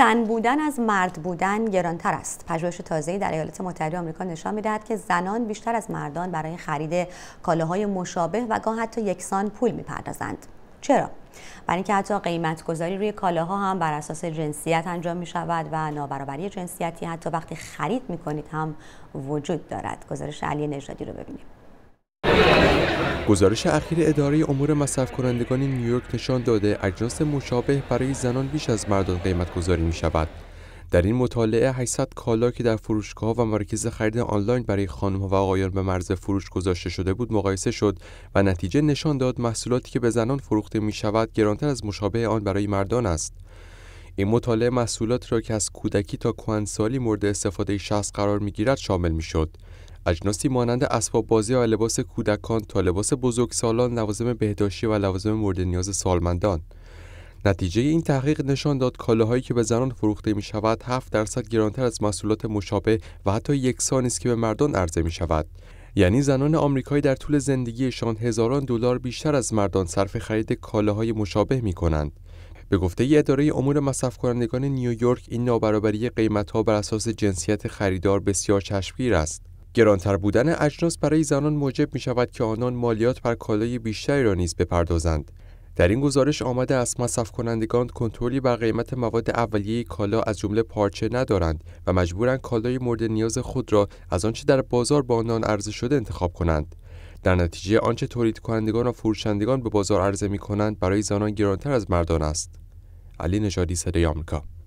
زن بودن از مرد بودن گرانتر است پژوهش تازه‌ای در ایالات متحده آمریکا نشان میدهد که زنان بیشتر از مردان برای خرید کالاهای مشابه و گاه حتی یکسان پول می‌پردازند. چرا برای اینکه حتی قیمتگذاری روی کالاها هم بر اساس جنسیت انجام می شود و نابرابری جنسیتی حتی وقتی خرید می کنید هم وجود دارد گزارش علی نژادی رو ببینیم گزارش اخیر اداره امور مصرف کنندگان نیویورک نشان داده اجناس مشابه برای زنان بیش از مردان قیمت گذاری می شود. در این مطالعه 800 کالا که در فروشگاه و مرکز خرید آنلاین برای ها و آقایان به مرز فروش گذاشته شده بود مقایسه شد و نتیجه نشان داد محصولاتی که به زنان فروخته می شود گرانتر از مشابه آن برای مردان است. این مطالعه محصولات را که از کودکی تا کهنسالی مورد استفاده شخص قرار می گیرد شامل می شد. اجناسی مانند اسباب بازی و لباس کودکان تا لباس بزرگسالان لوازم بهداشتی و لوازم مورد نیاز سالمندان نتیجه این تحقیق نشان داد کالاهایی که به زنان فروخته می شود 7 درصد گرانتر از محصولات مشابه و حتی یکسان است که به مردان عرضه می شود یعنی زنان آمریکایی در طول زندگیشان هزاران دلار بیشتر از مردان صرف خرید کالاهای مشابه می کنند به گفته ای اداره امور مصرف کنندگان نیویورک این نابرابری قیمت ها بر اساس جنسیت خریدار بسیار چشمگیر است گرانتر بودن اجناس برای زنان موجب می شود که آنان مالیات بر کالای بیشتری را نیز بپردازند. در این گزارش آمده است مصرف کنندگان کنترلی بر قیمت مواد اولیه کالا از جمله پارچه ندارند و مجبورند کالای مورد نیاز خود را از آنچه در بازار با آنان عرضه شده انتخاب کنند. در نتیجه آنچه تولید کنندگان و فروشندگان به بازار عرضه می کنند برای زنان گرانتر از مردان است. علی نژادی صدای آمریکا